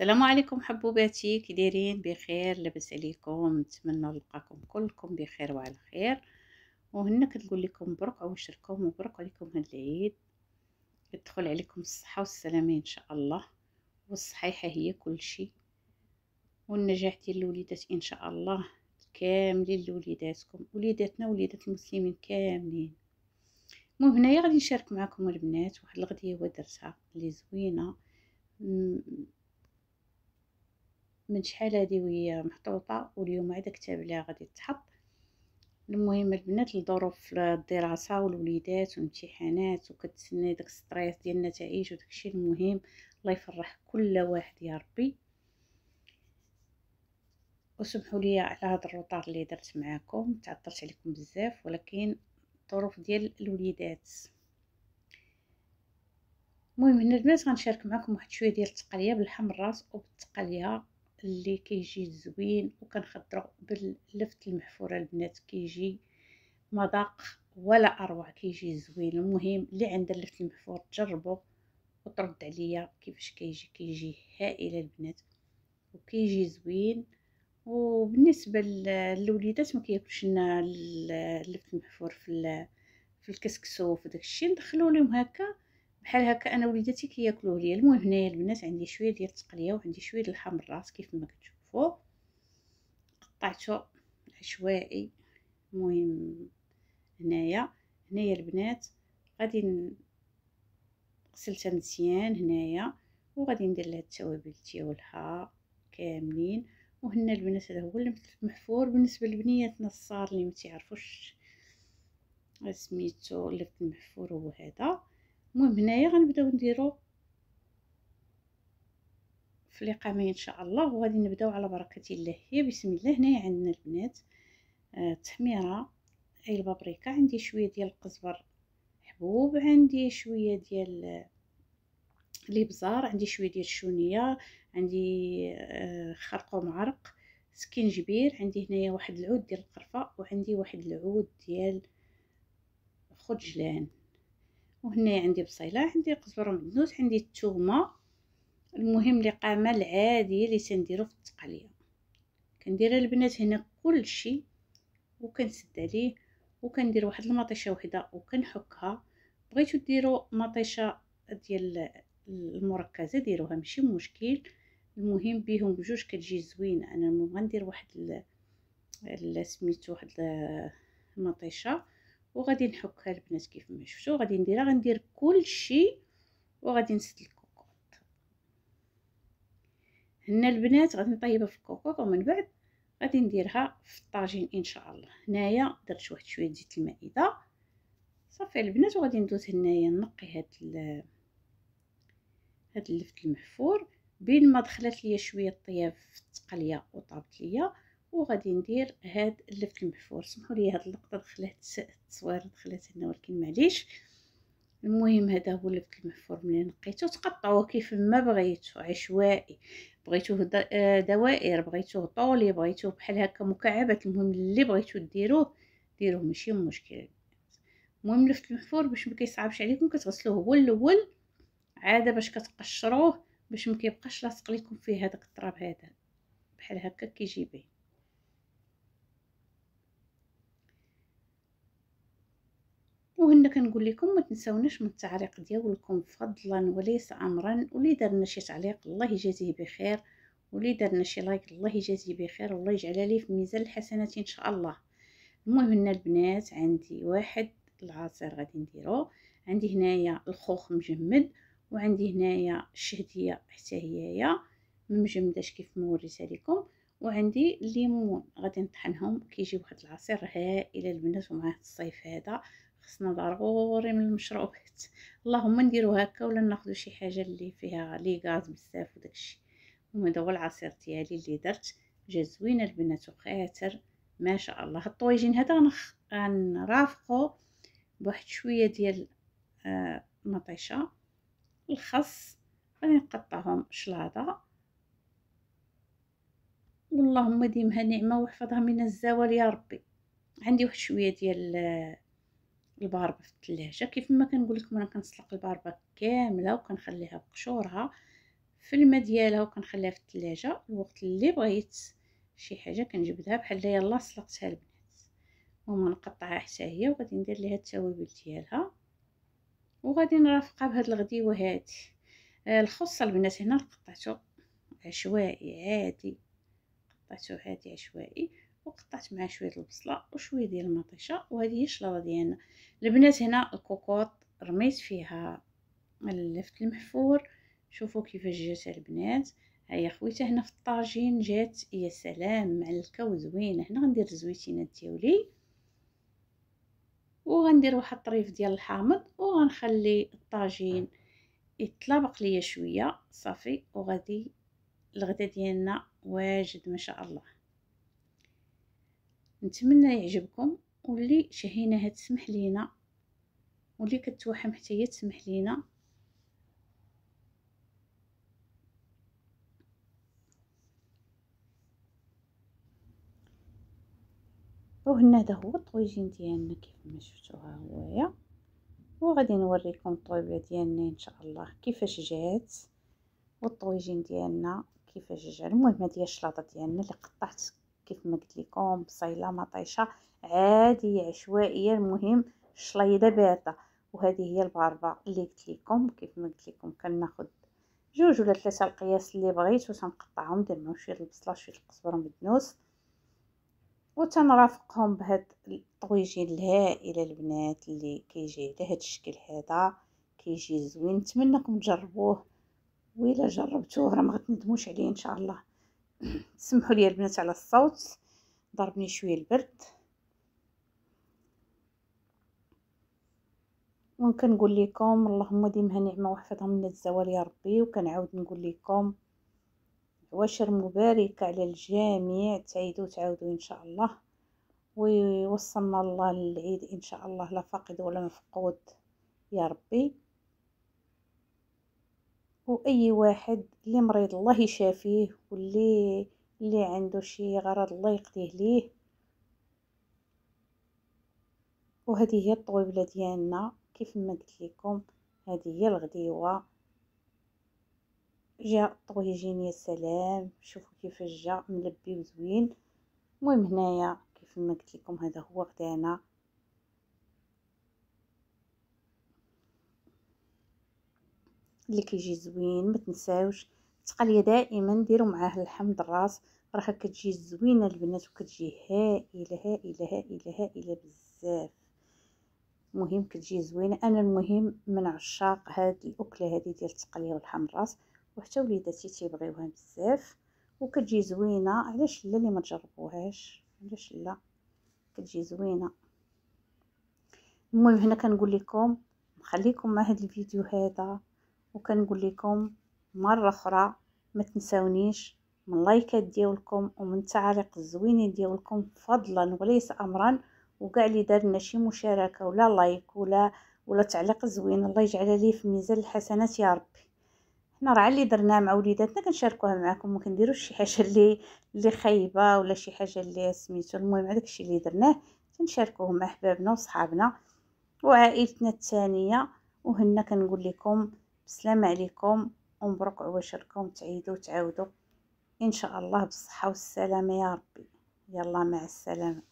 السلام عليكم حبوباتي كي دايرين بخير لاباس عليكم نتمنى نلقاكم كلكم بخير وعلى خير وهنا كنقول لكم مبروك عواشركم مبروك عليكم هاد العيد يدخل عليكم الصحه والسلامه ان شاء الله والصحيحه هي كل شيء والنجاح ديال الوليدات ان شاء الله كاملين لوليداتكم وليداتنا وليدات المسلمين كاملين المهم هنايا غادي نشارك معكم البنات واحد الغديه ودرتها درتها اللي زوينه من شحال هادي وهي محطوطه واليوم هذا كتاب اللي غادي تحط المهم البنات الظروف الدراسه والوليدات وامتحانات وكتسنى داك ستريس ديال النتائج وداكشي المهم الله يفرح كل واحد يا ربي وسمحوا لي على هذا الروطار اللي درت معاكم تعطلت عليكم بزاف ولكن الظروف ديال الوليدات المهم هنا البنات غنشارك معكم واحد شويه ديال التقليه باللحم الراس وبالتقليه اللي كيجي زوين وكنخضرو باللفت المحفوره البنات كيجي مذاق ولا اروع كيجي زوين المهم اللي عند اللفت المحفور تجربو وترد عليا كيفاش كيجي كيجي هائل البنات وكيجي زوين وبالنسبه للوليدات ما كياكلوش لنا اللفت المحفور في في الكسكسو وداكشي ندخلو لهم هكا بحال هكا انا وليداتي كياكلوه ليا المهم هنايا البنات عندي شويه ديال التقليه وعندي شويه ديال الحمراس كيف ما كتشوفوا قطعته عشوائي المهم هنايا هنايا البنات غادي غسلتها مزيان هنايا وغادي ندير لها التوابل ديالها كاملين وهنا البنات هذا هو المحفور بالنسبه لبنياتنا الصار اللي ما تعرفوش سميتو اللفت المحفور هو هذا المهم هنايا غنبداو نديرو في الاقامه ان شاء الله وغادي نبداو على بركه الله هي بسم الله هنايا عندنا البنات آه، التحميره اي البابريكا عندي شويه ديال القزبر حبوب عندي شويه ديال آه، الابزار عندي شويه ديال الشونيه عندي آه، خرقوم معرق سكينجبير عندي هنايا واحد العود ديال القرفه وعندي واحد العود ديال خجلان وهنايا عندي بصيله عندي قزبر مدنوس عندي التومه المهم لقامه العاديه اللي تنديرو في التقليه كندير البنات هنا كلشي وكنسد عليه وكندير واحد المطيشه وحده وكنحكها بغيتو ديروا مطيشه ديال المركزه ديروها ماشي مشكل المهم بيهم بجوج كتجي زوينه انا غندير واحد سميتو واحد المطيشه وغادي نحكها البنات كيف ما شفتوا غادي نديرها غندير كلشي وغادي نسد الكوكوط هنا البنات غادي نطيبها في الكوكوط ومن بعد غادي نديرها في الطاجين ان شاء الله هنايا درت واحد شويه زيت المائده صافي البنات وغادي ندوز هنايا نقي هاد ال هاد اللفت المحفور بين ما دخلت ليا شويه الطياب في التقليه وطابت ليا وغادي ندير هاد اللفت المحفور سمحوا لي هاد اللقطه دخلت التصوير دخلت هنا ولكن معليش المهم هذا هو اللفت المحفور ملي نقيته تقطعوه كيف ما بغيتو عشوائي بغيتوه آه، دوائر بغيتوه طولي بغيتوه بحال هكا مكعبات المهم اللي بغيتو ديروه ديروه ماشي مشكل المهم اللفت المحفور باش ما كيصعبش عليكم كتغسلوه هو الاول عاده باش كتقشروه باش ما كيبقاش لاصق لكم فيه هذاك التراب هذا بحال هكا كيجي بيه وهنا كنقول لكم ما تنساوناش من التعليق ديالكم فضلا وليس امرا واللي درنا شي تعليق الله يجازيه بخير واللي درنا شي لايك الله يجازيه بخير والله يجعلها لي في ميزان الحسنات ان شاء الله المهم هنا البنات عندي واحد العصير غادي نديرو عندي هنايا الخوخ مجمد وعندي هنايا الشهديه حتى هي مجمداش كيف ما وريتها لكم وعندي الليمون غادي نطحنهم كيجي واحد العصير هائل البنات ومع الصيف هذا خصنا ضروري من المشروبات اللهم نديرو هكا ولا ناخذ شي حاجه اللي فيها لي غاز بزاف وداكشي هذا هو العصير ديالي اللي درت جا زوينه البنات وخاتر ما شاء الله الطويجين هذا غنخ غنرافقو بواحد شويه ديال مطيشه آه، الخس غادي نقطعهم شلاضه واللهم ديمها نعمه وحفظها من الزوال يا ربي عندي واحد شويه ديال آه، الباربه في الثلاجه كيف ما كنقول لكم انا كنسلق الباربه كامله وكنخليها بقشورها في الماء ديالها وكنخليها في الثلاجه الوقت اللي بغيت شي حاجه كنجبدها بحال يلا سلقتها البنات المهم نقطعها حتى هي وغادي ندير ليها التوابل ديالها وغادي نرافقها بهاد الغديوه هادي آه، الخص البنات هنا قطعته عشوائي عادي قطعته عادي عشوائي وقطعت معها شويه البصله وشويه ديال المطيشه وهذه هي الشلاضه ديالنا البنات هنا الكوكوط رميت فيها اللفت المحفور شوفوا كيفاش جات البنات هي خويتها هنا في الطاجين جات يا سلام معلكه وزوينه هنا غندير الزويتينات ديالي وغندير واحد الطريف ديال الحامض وغنخلي الطاجين يتطابق ليا شويه صافي وغادي الغدا ديالنا واجد ما شاء الله نتمنى يعجبكم واللي شهيناها تسمح لينا واللي كتوحم حتى هي تسمح لينا وهنا هذا هو الطويجين ديالنا كيف ما ها هويا وغادي نوريكم الطويبه ديالنا ان شاء الله كيفاش جات والطويجين ديالنا كيفاش جا المهم هذه الشلاطه ديالنا اللي قطعت كيف ما قلت لكم بصيله مطيشه عاديه عشوائيه المهم الشلايده بارده وهذه هي الباربه اللي قلت لكم كيف ما قلت لكم كناخذ جوج ولا ثلاثه القياس اللي بغيت وتنقطعهم ندير معهم شويه البصله شويه القزبر مدنوس وتنرافقهم بهاد الطويجين الهائله البنات اللي كيجي على هاد الشكل هذا كيجي زوين نتمنىكم تجربوه الا جربتوه راه ما غتندموش عليه ان شاء الله سمحوا لي البنات على الصوت ضربني شويه البرد نقول لكم اللهم ديمها نعمه وحفظهم من الزوال يا ربي وكنعاود نقول لكم عواشر مباركه على الجميع تعيدوا تعاودوا ان شاء الله ويوصلنا الله للعيد ان شاء الله لا فاقد ولا مفقود يا ربي واي واحد اللي مريض الله يشافيه واللي اللي عنده شي غرض الله يقضيه ليه وهذه هي الطويبله ديالنا كيف ما قلت لكم هذه هي الغديوه جا طويجين يا سلام شوفوا كيف جا ملبي وزوين المهم هنايا كيف ما قلت لكم هذا هو غدانا اللي كيجي زوين ما تنساوش التقليه دائما ديروا معاه اللحم الراس راه كتجي زوينه البنات وكتجي هائله هائله هائله هائله بزاف المهم كتجي زوينه انا المهم من عشاق هاد الاكله هادي ديال التقليه واللحم الراس وحتى وليداتي تيبغيوها بزاف وكتجي زوينه علاش لا اللي ما تجربوهاش علاش لا كتجي زوينه المهم هنا كنقول لكم نخليكم مع هاد الفيديو هذا وكنقول لكم مره اخرى ما تنسونيش من لايكات ديالكم ومن التعاليق الزوينين ديالكم فضلا وليس امرا وكاع اللي دار شي مشاركه ولا لايك ولا ولا تعليق زوين الله يجعلها ليه في ميزان الحسنات يا ربي حنا راه اللي درناه مع وليداتنا كنشاركوها معكم وما كنديروش شي حاجه اللي اللي خايبه ولا شي حاجه اللي سميتو المهم هذاك الشيء اللي درناه تنشاركوه مع احبابنا وصحابنا وعائلتنا الثانيه وهنا كنقول لكم السلام عليكم ومبروك عواشركم تعيدوا وتعاودوا ان شاء الله بالصحه والسلامه يا ربي يلا مع السلامه